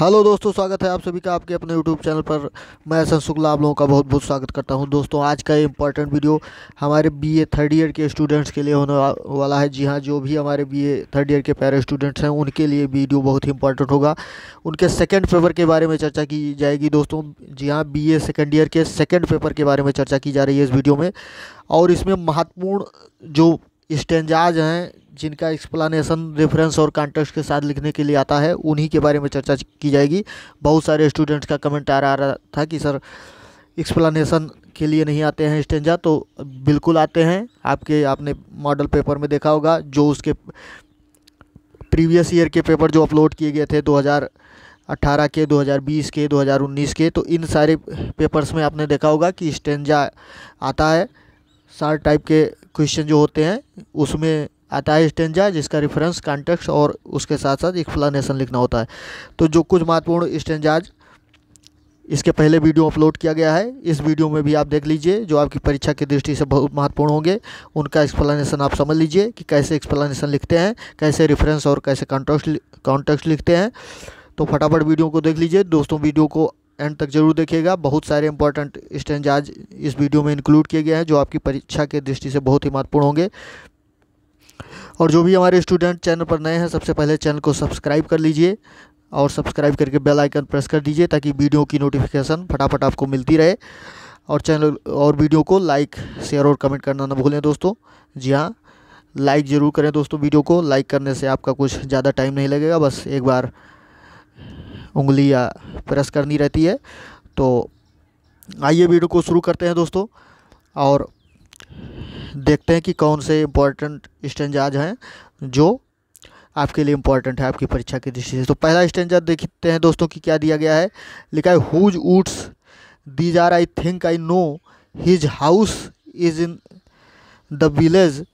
hello दोस्तों स्वागत है आप सभी का आपके अपने यूट्यूब चैनल पर मैं सन शुक्ला आप लोगों का बहुत बहुत स्वागत करता हूं दोस्तों आज का ये इंपॉर्टेंट वीडियो हमारे बीए थर्ड ईयर के स्टूडेंट्स के लिए होने वाला है जी हां जो भी हमारे बीए थर्ड ईयर के पैरा स्टूडेंट्स हैं उनके लिए वीडियो बहुत ही इंपॉर्टेंट होगा उनके सेकेंड पेपर के बारे में चर्चा की जाएगी दोस्तों जी हाँ बी ए ईयर के सेकेंड पेपर के बारे में चर्चा की जा रही है इस वीडियो में और इसमें महत्वपूर्ण जो स्टेंजाज हैं जिनका एक्सप्लानेशन रेफरेंस और कॉन्टेक्स्ट के साथ लिखने के लिए आता है उन्हीं के बारे में चर्चा की जाएगी बहुत सारे स्टूडेंट्स का कमेंट आ रहा था कि सर एक्सप्लानेशन के लिए नहीं आते हैं स्टेंजा तो बिल्कुल आते हैं आपके आपने मॉडल पेपर में देखा होगा जो उसके प्रीवियस ईयर के पेपर जो अपलोड किए गए थे 2018 के 2020 के 2019 के तो इन सारे पेपर्स में आपने देखा होगा कि स्टेंजा आता है सार टाइप के क्वेश्चन जो होते हैं उसमें आता है स्टेंजा जिसका रेफरेंस कॉन्टेक्स्ट और उसके साथ साथ एक्सप्लानेशन लिखना होता है तो जो कुछ महत्वपूर्ण स्टेंजाज इसके पहले वीडियो अपलोड किया गया है इस वीडियो में भी आप देख लीजिए जो आपकी परीक्षा की दृष्टि से बहुत महत्वपूर्ण होंगे उनका एक्सप्लेनेशन आप समझ लीजिए कि कैसे एक्सप्लेनेशन लिखते हैं कैसे रेफरेंस और कैसे कॉन्टेक्स्ट कॉन्टेक्स्ट लिखते हैं तो फटाफट वीडियो को देख लीजिए दोस्तों वीडियो को एंड तक जरूर देखिएगा बहुत सारे इंपॉर्टेंट स्टेंज आज इस वीडियो में इंक्लूड किए गए हैं जो आपकी परीक्षा के दृष्टि से बहुत ही महत्वपूर्ण होंगे और जो भी हमारे स्टूडेंट चैनल पर नए हैं सबसे पहले चैनल को सब्सक्राइब कर लीजिए और सब्सक्राइब करके बेल आइकन प्रेस कर दीजिए ताकि वीडियो की नोटिफिकेशन फटाफट आपको मिलती रहे और चैनल और वीडियो को लाइक शेयर और कमेंट करना ना भूलें दोस्तों जी हाँ लाइक ज़रूर करें दोस्तों वीडियो को लाइक करने से आपका कुछ ज़्यादा टाइम नहीं लगेगा बस एक बार उंगली या प्रेस करनी रहती है तो आइए वीडियो को शुरू करते हैं दोस्तों और देखते हैं कि कौन से इम्पोर्टेंट स्टेंजाज हैं जो आपके लिए इम्पोर्टेंट है आपकी परीक्षा की दृष्टि से तो पहला स्टेंजा देखते हैं दोस्तों कि क्या दिया गया है लिखा है whose woods these are I think I know his house is in the village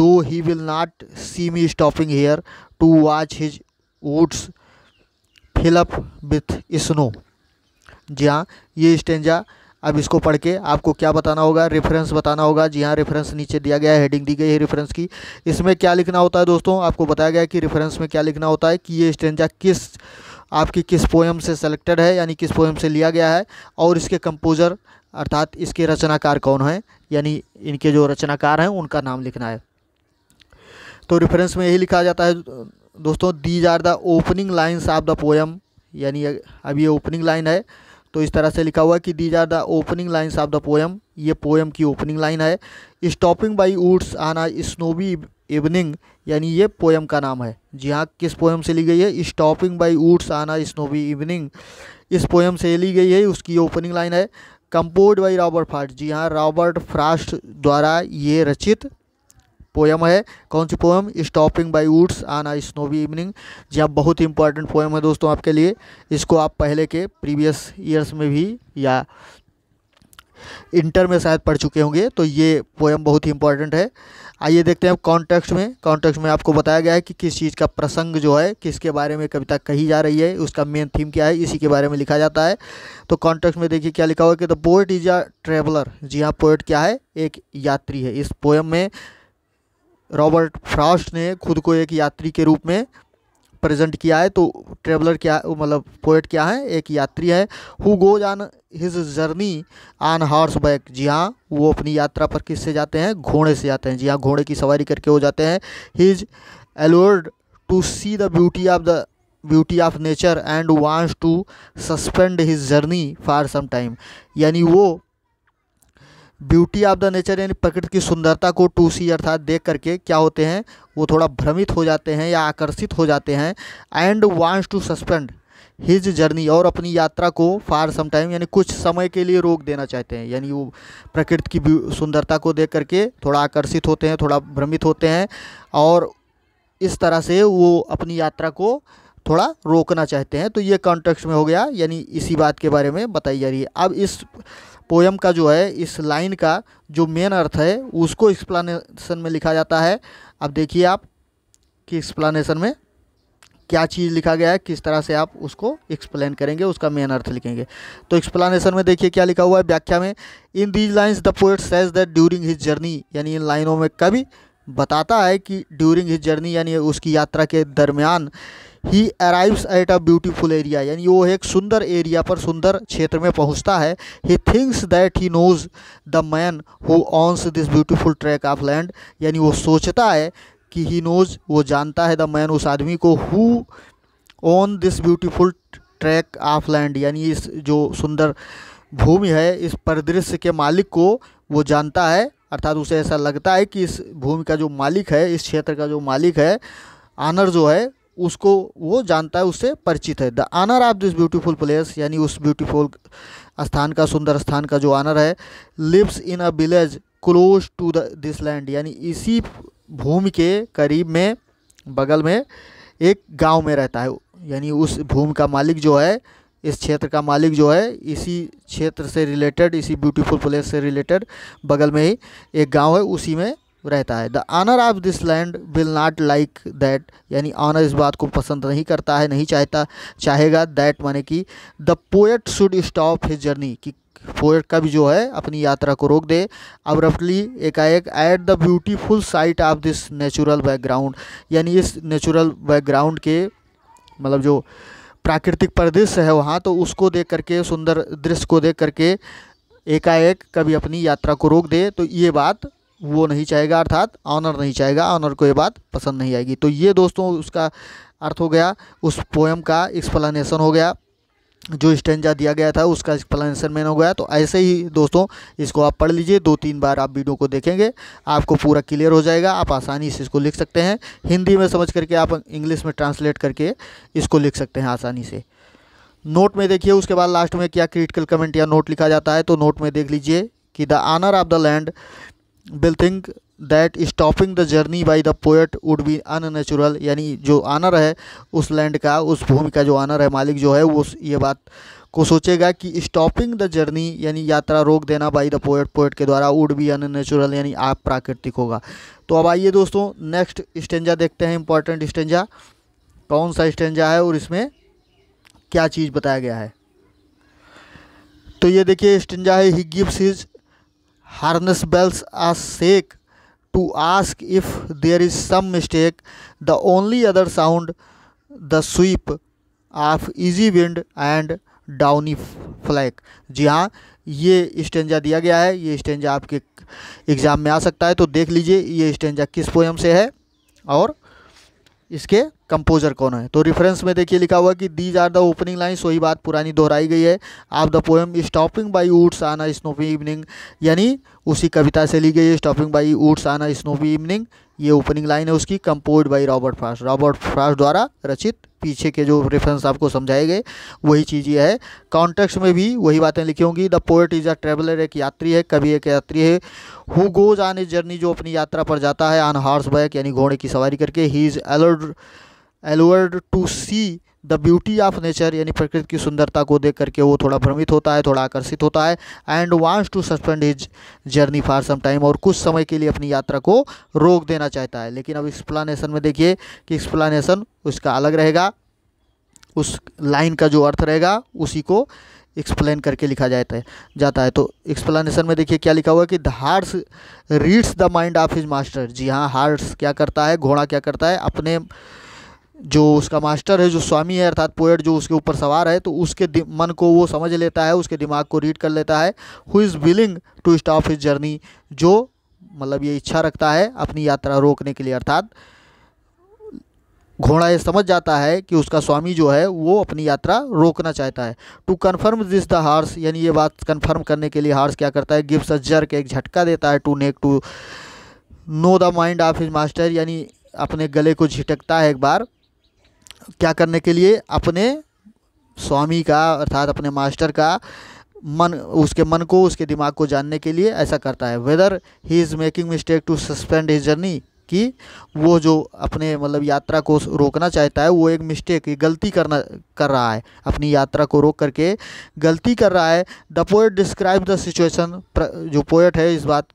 though he will not see me stopping here to watch his woods fill up with snow जी हाँ ये स्टेंजा अब इसको पढ़ के आपको क्या बताना होगा रेफरेंस बताना होगा जी हाँ रेफरेंस नीचे दिया गया है हेडिंग दी गई है रेफरेंस की इसमें क्या लिखना होता है दोस्तों आपको बताया गया कि रेफरेंस में क्या लिखना होता है कि ये स्टेंजा किस आपकी किस पोएम से सेलेक्टेड है यानी किस पोएम से लिया गया है और इसके कंपोज़र अर्थात इसके रचनाकार कौन हैं यानी इनके जो रचनाकार हैं उनका नाम लिखना है तो रेफरेंस में यही लिखा जाता है दोस्तों these are the opening lines of the poem यानी अब ये ओपनिंग लाइन है तो इस तरह से लिखा हुआ है कि these are the opening lines of the poem ये पोएम की ओपनिंग लाइन है stopping by woods on a snowy evening यानी ये पोएम का नाम है जी हाँ किस पोएम से ली गई है stopping by woods on a snowy evening इस पोएम से ली गई है उसकी ओपनिंग लाइन है कंपोज बाई रॉबर्ट फ्रास्ट जी हाँ रॉबर्ट फ्रास्ट द्वारा ये रचित पोएम है कौन सी poem stopping by woods on a snowy evening जी हाँ बहुत ही इंपॉर्टेंट पोएम है दोस्तों आपके लिए इसको आप पहले के प्रीवियस ईयर्स में भी या इंटर में शायद पढ़ चुके होंगे तो ये पोएम बहुत ही इंपॉर्टेंट है आइए देखते हैं कॉन्टेक्स्ट में कॉन्टेक्स्ट में आपको बताया गया है कि किस चीज़ का प्रसंग जो है किसके बारे में कविता कही जा रही है उसका मेन थीम क्या है इसी के बारे में लिखा जाता है तो कॉन्टेक्स्ट में देखिए क्या लिखा हुआ है कि the poet is a traveller जी हाँ पोएट क्या है एक यात्री है इस पोएम में रॉबर्ट फ्रास्ट ने खुद को एक यात्री के रूप में प्रेजेंट किया है तो ट्रेवलर क्या मतलब पोइट क्या है एक यात्री है who goes on his journey on horseback जी हाँ वो अपनी यात्रा पर किससे जाते हैं घोड़े से जाते हैं जी हाँ घोड़े की सवारी करके वो जाते हैं he is allured to see the beauty of the beauty of nature and wants to suspend his journey for some time यानी वो ब्यूटी ऑफ द नेचर यानी प्रकृति की सुंदरता को टू सी अर्थात देख करके क्या होते हैं वो थोड़ा भ्रमित हो जाते हैं या आकर्षित हो जाते हैं and wants to suspend his journey और अपनी यात्रा को फार सम टाइम यानी कुछ समय के लिए रोक देना चाहते हैं यानी वो प्रकृति की सुंदरता को देख करके थोड़ा आकर्षित होते हैं थोड़ा भ्रमित होते हैं और इस तरह से वो अपनी यात्रा को थोड़ा रोकना चाहते हैं तो ये कॉन्टेक्स्ट में हो गया यानी इसी बात के बारे में बताई जा रही है अब इस पोयम का जो है इस लाइन का जो मेन अर्थ है उसको एक्सप्लानेशन में लिखा जाता है अब देखिए आप कि एक्सप्लानेशन में क्या चीज़ लिखा गया है किस तरह से आप उसको एक्सप्लेन करेंगे उसका मेन अर्थ लिखेंगे तो एक्सप्लानेशन में देखिए क्या लिखा हुआ है व्याख्या में इन these lines the poet says that during his journey यानी इन लाइनों में कभी बताता है कि ड्यूरिंग हिज जर्नी यानी उसकी यात्रा के दरमियान he arrives at a beautiful area यानी वो एक सुंदर एरिया पर सुंदर क्षेत्र में पहुंचता है he thinks that he knows the man who owns this beautiful tract of land यानी वो सोचता है कि ही नोज वो जानता है द मैन उस आदमी को who own this beautiful tract of land यानी इस जो सुंदर भूमि है इस परिदृश्य के मालिक को वो जानता है अर्थात उसे ऐसा लगता है कि इस भूमि का जो मालिक है इस क्षेत्र का जो मालिक है आनर जो है उसको वो जानता है उससे परिचित है the owner of this beautiful place यानी उस ब्यूटीफुल स्थान का सुंदर स्थान का जो आनर है lives in a village close to the this land यानी इसी भूमि के करीब में बगल में एक गांव में रहता है यानी उस भूमि का मालिक जो है इस क्षेत्र का मालिक जो है इसी क्षेत्र से रिलेटेड इसी ब्यूटीफुल प्लेस से रिलेटेड बगल में ही एक गांव है उसी में रहता है the owner of this land will not like that यानी ऑनर इस बात को पसंद नहीं करता है नहीं चाहता चाहेगा दैट माने कि the poet should stop his journey कि पोएट कब जो है अपनी यात्रा को रोक दे अब रफली एकाएक at the beautiful sight of this natural background यानी इस नेचुरल बैकग्राउंड के मतलब जो प्राकृतिक परिदृश्य है वहाँ तो उसको देख करके सुंदर दृश्य को देख करके एकाएक कभी अपनी यात्रा को रोक दे तो ये बात वो नहीं चाहेगा अर्थात ऑनर नहीं चाहेगा ऑनर को ये बात पसंद नहीं आएगी तो ये दोस्तों उसका अर्थ हो गया उस पोएम का एक्सप्लेनेशन हो गया जो स्टेंजा दिया गया था उसका एक्सप्लेनेशन मैंने हो गया तो ऐसे ही दोस्तों इसको आप पढ़ लीजिए दो तीन बार आप वीडियो को देखेंगे आपको पूरा क्लियर हो जाएगा आप आसानी से इसको लिख सकते हैं हिंदी में समझ करके आप इंग्लिश में ट्रांसलेट करके इसको लिख सकते हैं आसानी से नोट में देखिए उसके बाद लास्ट में क्या क्रिटिकल कमेंट या नोट लिखा जाता है तो नोट में देख लीजिए कि the owner of the land will think that stopping the journey by the poet would be unnatural यानी जो आनर है उस लैंड का उस भूमि का जो आनर है मालिक जो है वो ये बात को सोचेगा कि स्टॉपिंग द जर्नी यानी यात्रा रोक देना बाई द पोएट पोएट के द्वारा वुड बी अन नेचुरल यानी आप प्राकृतिक होगा तो अब आइए दोस्तों नेक्स्ट स्टेंजा देखते हैं इंपॉर्टेंट स्टेंजा कौन सा स्टेंजा है और इसमें क्या चीज़ बताया गया है तो ये देखिए स्टेंजा है he gives his harness bells are shake to ask if there is some mistake the only other sound the sweep of easy wind and downy flake जी हाँ ये स्टेंजा दिया गया है ये स्टेंजा आपके एग्ज़ाम में आ सकता है तो देख लीजिए ये स्टेंजा किस पोएम से है और इसके कंपोजर कौन है तो रेफरेंस में देखिए लिखा हुआ कि these are the opening lines वही बात पुरानी दोहराई गई है आप the poem stopping by woods on a snowy evening यानी उसी कविता से ली गई है stopping by woods on a snowy evening ये ओपनिंग लाइन है उसकी compose by Robert Frost Robert Frost द्वारा रचित पीछे के जो रेफरेंस आपको समझाए गए वही चीज़ ये है कॉन्टेक्स्ट में भी वही बातें लिखी होंगी the poet is a traveller एक यात्री है कभी एक यात्री है who goes on his journey जो अपनी यात्रा पर जाता है ऑन हॉर्स बैक यानी घोड़े की सवारी करके he is allowed allured to see the beauty of nature यानी प्रकृति की सुंदरता को देख करके वो थोड़ा भ्रमित होता है थोड़ा आकर्षित होता है and wants to suspend his journey for some time और कुछ समय के लिए अपनी यात्रा को रोक देना चाहता है लेकिन अब एक्सप्लानेशन में देखिए कि एक्सप्लानेशन उसका अलग रहेगा उस लाइन का जो अर्थ रहेगा उसी को एक्सप्लेन करके लिखा जाता है जाता है तो एक्सप्लेनेशन में देखिए क्या लिखा हुआ है कि the horse reads the mind of his master जी हाँ हार्स क्या करता है घोड़ा क्या करता है अपने जो उसका मास्टर है जो स्वामी है अर्थात पोएट जो उसके ऊपर सवार है तो उसके मन को वो समझ लेता है उसके दिमाग को रीड कर लेता है who is willing to stop his journey जो मतलब ये इच्छा रखता है अपनी यात्रा रोकने के लिए अर्थात घोड़ा ये समझ जाता है कि उसका स्वामी जो है वो अपनी यात्रा रोकना चाहता है to confirm this the horse यानी ये बात कन्फर्म करने के लिए हार्स क्या करता है गिव्स अ जर्क एक झटका देता है to neck to know the mind of his master यानी अपने गले को झिटकता है एक बार क्या करने के लिए अपने स्वामी का अर्थात अपने मास्टर का मन उसके मन को उसके दिमाग को जानने के लिए ऐसा करता है whether he is making mistake to suspend his journey कि वो जो अपने मतलब यात्रा को रोकना चाहता है वो एक मिस्टेक गलती करना कर रहा है अपनी यात्रा को रोक करके गलती कर रहा है the poet describe the situation जो पोएट है इस बात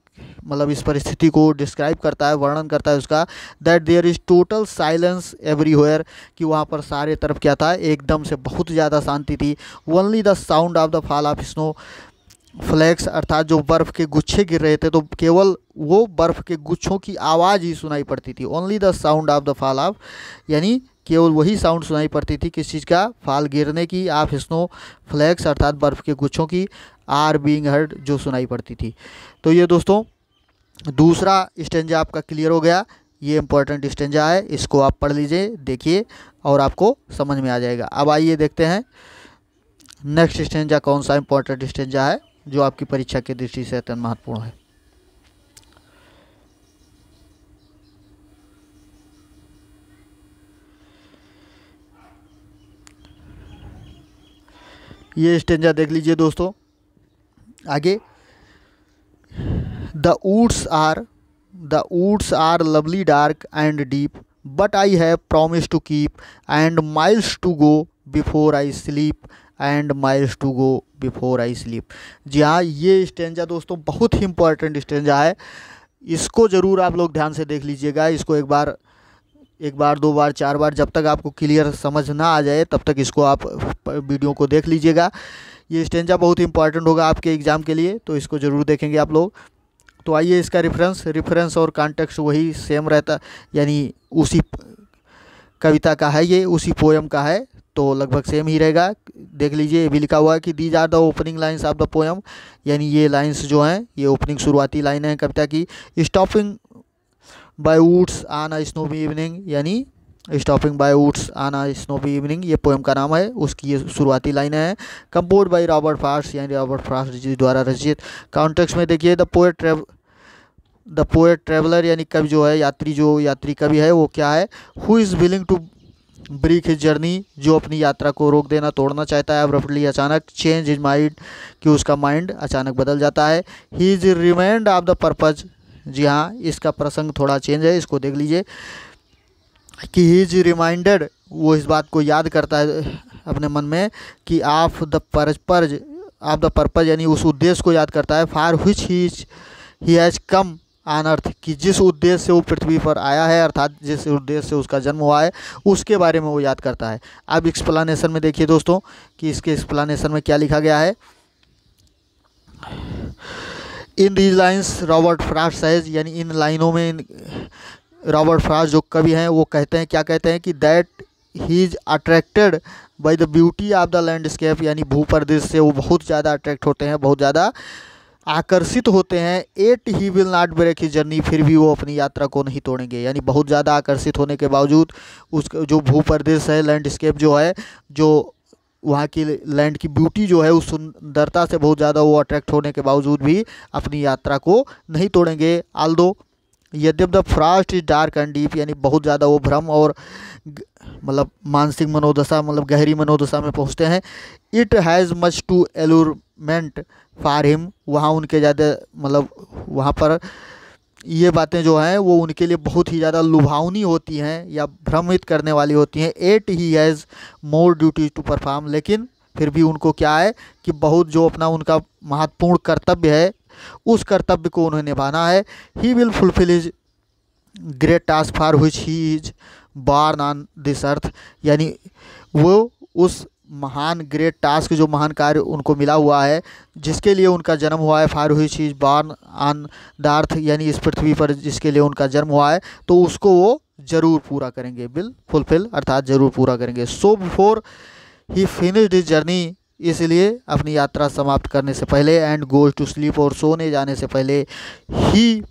मतलब इस परिस्थिति को डिस्क्राइब करता है वर्णन करता है उसका that there is total silence everywhere कि वहाँ पर सारे तरफ क्या था एकदम से बहुत ज़्यादा शांति थी only the sound of the fall of snowflakes अर्थात जो बर्फ़ के गुच्छे गिर रहे थे तो केवल वो बर्फ़ के गुच्छों की आवाज़ ही सुनाई पड़ती थी only the sound of the fall of यानी केवल वही साउंड सुनाई पड़ती थी किस चीज़ का फाल गिरने की आप स्नो फ्लैक्स अर्थात बर्फ़ के गुच्छों की आर बींग हर्ड जो सुनाई पड़ती थी तो ये दोस्तों दूसरा स्टेंजा आपका क्लियर हो गया ये इम्पोर्टेंट स्टेंजा है इसको आप पढ़ लीजिए देखिए और आपको समझ में आ जाएगा अब आइए देखते हैं नेक्स्ट स्टेंजा कौन सा इम्पोर्टेंट स्टेंजा है जो आपकी परीक्षा की दृष्टि से अत्यंत महत्वपूर्ण है ये स्टेंजा देख लीजिए दोस्तों आगे the woods are the woods are lovely dark and deep but I have promise to keep and miles to go before I sleep and miles to go before I sleep जी हाँ ये stanza दोस्तों बहुत ही important stanza है इसको ज़रूर आप लोग ध्यान से देख लीजिएगा इसको एक बार एक बार दो बार चार बार जब तक आपको क्लियर समझ ना आ जाए तब तक इसको आप वीडियो को देख लीजिएगा ये स्टेंजा बहुत इंपॉर्टेंट होगा आपके एग्ज़ाम के लिए तो इसको ज़रूर देखेंगे आप लोग तो आइए इसका रेफरेंस रेफरेंस और कॉन्टेक्स्ट वही सेम रहता यानी उसी कविता का है ये उसी पोएम का है तो लगभग सेम ही रहेगा देख लीजिए भी लिखा हुआ है कि these are the opening lines of the poem यानी ये लाइन्स जो हैं ये ओपनिंग शुरुआती लाइन है कविता की stopping by woods on a snowy evening यानी stopping by woods on a snowy evening ये पोएम का नाम है उसकी ये शुरुआती लाइन है कंपोज बाय रॉबर्ट फार्स यानी रॉबर्ट फार्स जी द्वारा रचित कॉन्टेक्स्ट में देखिए the poet the poet traveller यानी कवि जो है यात्री जो यात्री कवि है वो क्या है who is willing to break his journey जो अपनी यात्रा को रोक देना तोड़ना चाहता है अब्रफली अचानक चेंज इज माइंड कि उसका माइंड अचानक बदल जाता है he is remind of the purpose जी हाँ इसका प्रसंग थोड़ा चेंज है इसको देख लीजिए कि ही इज रिमाइंडेड वो इस बात को याद करता है अपने मन में कि आप द परपज आप द पर्पज यानी उस उद्देश्य को याद करता है फार हुच ही he has come on earth कि जिस उद्देश्य से वो पृथ्वी पर आया है अर्थात जिस उद्देश्य से उसका जन्म हुआ है उसके बारे में वो याद करता है अब एक्सप्लानेशन में देखिए दोस्तों कि इसके एक्सप्लानेशन में क्या लिखा गया है in these lines Robert Frost says यानी इन लाइनों में रॉबर्ट फ्रास जो कवि हैं वो कहते हैं क्या कहते हैं कि that he is attracted by the beauty of the landscape यानी भू प्रदेश से वो बहुत ज़्यादा अट्रैक्ट होते हैं बहुत ज़्यादा आकर्षित होते हैं yet he will not break he journey फिर भी वो अपनी यात्रा को नहीं तोड़ेंगे यानी बहुत ज़्यादा आकर्षित होने के बावजूद उस जो भू प्रदेश है लैंडस्केप जो है जो वहाँ की लैंड की ब्यूटी जो है उस सुंदरता से बहुत ज़्यादा वो अट्रैक्ट होने के बावजूद भी अपनी यात्रा को नहीं तोड़ेंगे आल दो यद्यप the frost is dark and deep यानी बहुत ज़्यादा वो भ्रम और मतलब मानसिक मनोदशा मतलब गहरी मनोदशा में पहुँचते हैं it has much to allurement for him वहाँ उनके ज़्यादा मतलब वहाँ पर ये बातें जो हैं वो उनके लिए बहुत ही ज़्यादा लुभावनी होती हैं या भ्रमित करने वाली होती हैं yet he has more duties to perform लेकिन फिर भी उनको क्या है कि बहुत जो अपना उनका महत्वपूर्ण कर्तव्य है उस कर्तव्य को उन्हें निभाना है he will fulfil is great task for which he is born on this earth यानी वो उस महान ग्रेट टास्क जो महान कार्य उनको मिला हुआ है जिसके लिए उनका जन्म हुआ है फार हुई चीज़ ऑन द दार्थ यानी इस पृथ्वी पर जिसके लिए उनका जन्म हुआ है तो उसको वो ज़रूर पूरा करेंगे बिल फुलफिल अर्थात ज़रूर पूरा करेंगे so before he finished this journey इसलिए अपनी यात्रा समाप्त करने से पहले एंड गोज टू स्लीप और सोने जाने से पहले he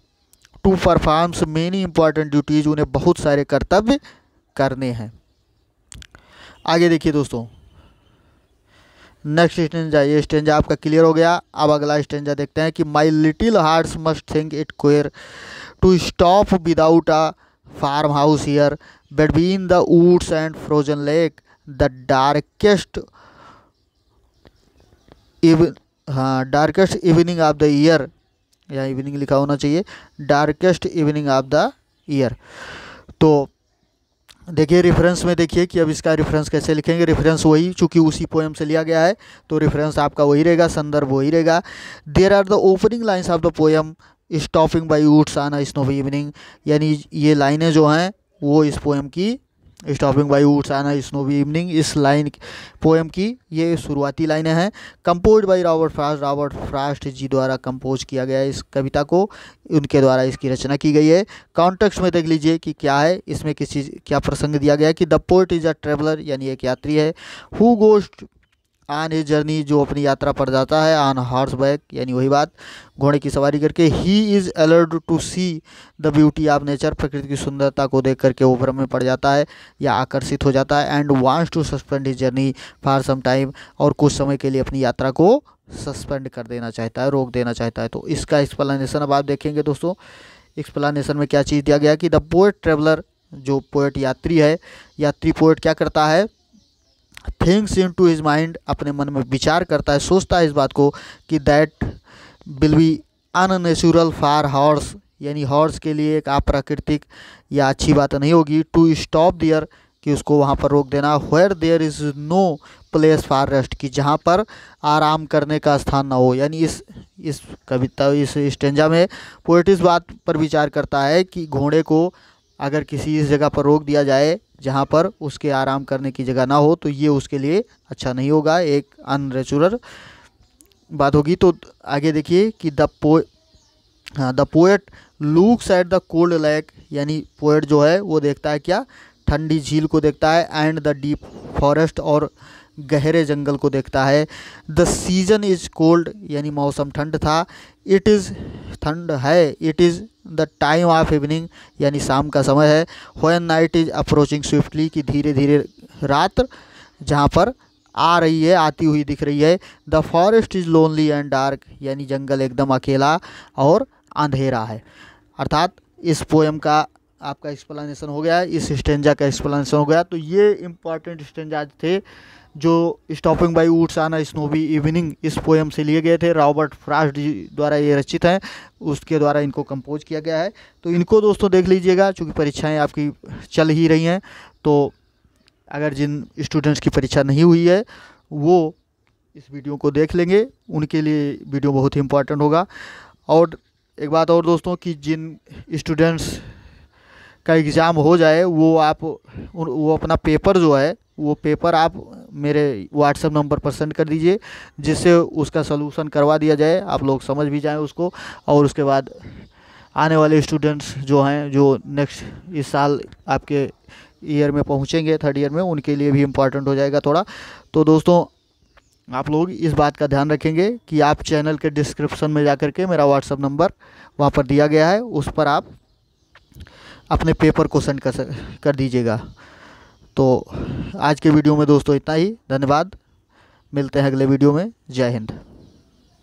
to performs many important duties उन्हें बहुत सारे कर्तव्य करने हैं आगे देखिए दोस्तों नेक्स्ट स्टेंजा ये स्टेंजा आपका क्लियर हो गया अब अगला स्टेंजा देखते हैं कि my little hearts must think it queer to stop without a farmhouse here between the woods and frozen lake the darkest eve हाँ darkest evening of the year या इवनिंग लिखा होना चाहिए darkest evening of the year तो देखिए reference में देखिए कि अब इसका रेफरेंस कैसे लिखेंगे रेफरेंस वही चूँकि उसी पोएम से लिया गया है तो रेफरेंस आपका वही रहेगा संदर्भ वही रहेगा there are the opening lines of the poem stopping by woods on snowy evening यानी ये लाइनें जो हैं वो इस पोएम की stopping by woods an snowy evening इस लाइन पोएम की ये शुरुआती लाइनें हैं compose by Robert Frost Robert Frost ji द्वारा कंपोज किया गया इस कविता को उनके द्वारा इसकी रचना की गई है कॉन्टेक्स में देख लीजिए कि क्या है इसमें किस चीज़ क्या प्रसंग दिया गया कि the poet is a traveller यानी एक यात्री है who goes on his journey जो अपनी यात्रा पर जाता है ऑन हॉर्स बैक यानी वही बात घोड़े की सवारी करके he is allured to see the beauty of nature प्रकृति की सुंदरता को देख करके वो भ्रम में पड़ जाता है या आकर्षित हो जाता है and wants to suspend his journey for some time और कुछ समय के लिए अपनी यात्रा को सस्पेंड कर देना चाहता है रोक देना चाहता है तो इसका एक्सप्लानेशन अब आप देखेंगे दोस्तों एक्सप्लानेशन में क्या चीज़ दिया गया कि द पोएट ट्रेवलर जो पोएट यात्री है यात्री पोएट क्या करता है thinks into his mind अपने मन में विचार करता है सोचता है इस बात को कि that will be unnatural for horse यानी हॉर्स के लिए एक अप्राकृतिक या अच्छी बात नहीं होगी टू स्टॉप दियर कि उसको वहाँ पर रोक देना where there is no place for rest कि जहाँ पर आराम करने का स्थान ना हो यानी इस इस कविता इस स्टेंजा में पोइट इस बात पर विचार करता है कि घोड़े को अगर किसी इस जगह पर रोक दिया जाए जहाँ पर उसके आराम करने की जगह ना हो तो ये उसके लिए अच्छा नहीं होगा एक अनरेचुरल बात होगी तो आगे देखिए कि द पो हाँ, the poet looks at the cold lake यानी पोएट जो है वो देखता है क्या ठंडी झील को देखता है एंड द डीप फॉरेस्ट और गहरे जंगल को देखता है द सीजन इज़ कोल्ड यानी मौसम ठंड था इट इज़ ठंड है it is the time of evening यानी शाम का समय है when night is approaching swiftly कि धीरे धीरे रात जहाँ पर आ रही है आती हुई दिख रही है the forest is lonely and dark यानी जंगल एकदम अकेला और अंधेरा है अर्थात इस पोएम का आपका एक्सप्लानशन हो गया इस स्टेंजा का एक्सप्लानशन हो गया तो ये इम्पॉर्टेंट स्टेंजाज थे जो stopping by woods on a snowy evening इस पोएम से लिए गए थे रॉबर्ट फ्रास्ट जी द्वारा ये रचित हैं उसके द्वारा इनको कंपोज किया गया है तो इनको दोस्तों देख लीजिएगा चूँकि परीक्षाएँ आपकी चल ही रही हैं तो अगर जिन स्टूडेंट्स की परीक्षा नहीं हुई है वो इस वीडियो को देख लेंगे उनके लिए वीडियो बहुत ही इम्पॉर्टेंट होगा और एक बात और दोस्तों कि जिन स्टूडेंट्स का एग्ज़ाम हो जाए वो आप वो अपना पेपर जो है वो पेपर आप मेरे व्हाट्सएप नंबर पर सेंड कर दीजिए जिससे उसका सलूशन करवा दिया जाए आप लोग समझ भी जाएं उसको और उसके बाद आने वाले स्टूडेंट्स जो हैं जो नेक्स्ट इस साल आपके ईयर में पहुंचेंगे थर्ड ईयर में उनके लिए भी इम्पॉर्टेंट हो जाएगा थोड़ा तो दोस्तों आप लोग इस बात का ध्यान रखेंगे कि आप चैनल के डिस्क्रिप्शन में जा के मेरा व्हाट्सअप नंबर वहाँ पर दिया गया है उस पर आप अपने पेपर को सेंड कर कर दीजिएगा तो आज के वीडियो में दोस्तों इतना ही धन्यवाद मिलते हैं अगले वीडियो में जय हिंद